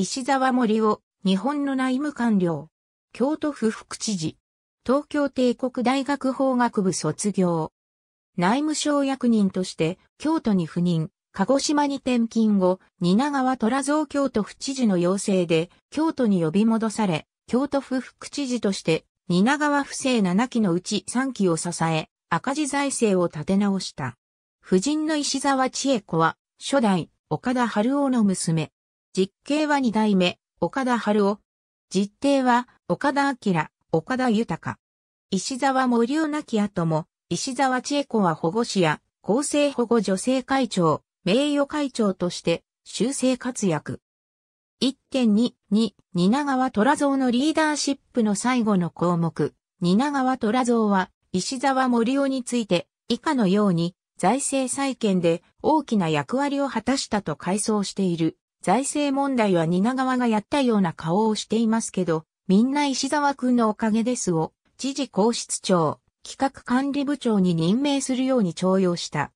石沢森を日本の内務官僚、京都府副知事、東京帝国大学法学部卒業。内務省役人として京都に赴任、鹿児島に転勤後、蜷川虎蔵京都府知事の要請で京都に呼び戻され、京都府副知事として蜷川府政7期のうち3期を支え、赤字財政を立て直した。夫人の石沢千恵子は、初代岡田春夫の娘。実刑は二代目、岡田春夫。実定は、岡田明、岡田豊。石沢森生亡き後も、石沢千恵子は保護士や、厚生保護女性会長、名誉会長として、修正活躍。1.2、2、蜷川虎蔵のリーダーシップの最後の項目、蜷川虎蔵は、石沢森生について、以下のように、財政再建で大きな役割を果たしたと回想している。財政問題は蜷川がやったような顔をしていますけど、みんな石沢くんのおかげですを、知事皇室長、企画管理部長に任命するように徴用した。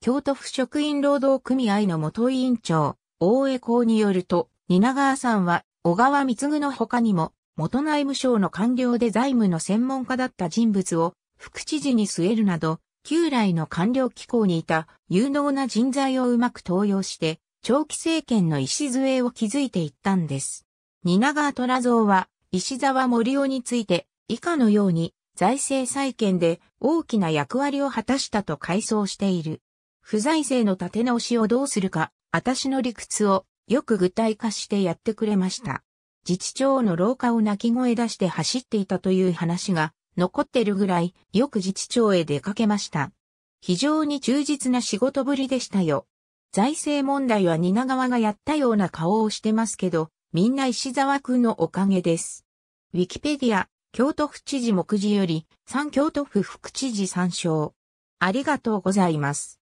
京都府職員労働組合の元委員長、大江公によると、蜷川さんは、小川光の他にも、元内務省の官僚で財務の専門家だった人物を、副知事に据えるなど、旧来の官僚機構にいた有能な人材をうまく登用して、長期政権の礎を築いていったんです。蜷川虎造は石沢森夫について以下のように財政再建で大きな役割を果たしたと回想している。不財政の立て直しをどうするか、私の理屈をよく具体化してやってくれました。自治長の廊下を泣き声出して走っていたという話が残ってるぐらいよく自治長へ出かけました。非常に忠実な仕事ぶりでしたよ。財政問題は蜷川がやったような顔をしてますけど、みんな石沢くんのおかげです。ウィキペディア、京都府知事目次より、三京都府副知事参照。ありがとうございます。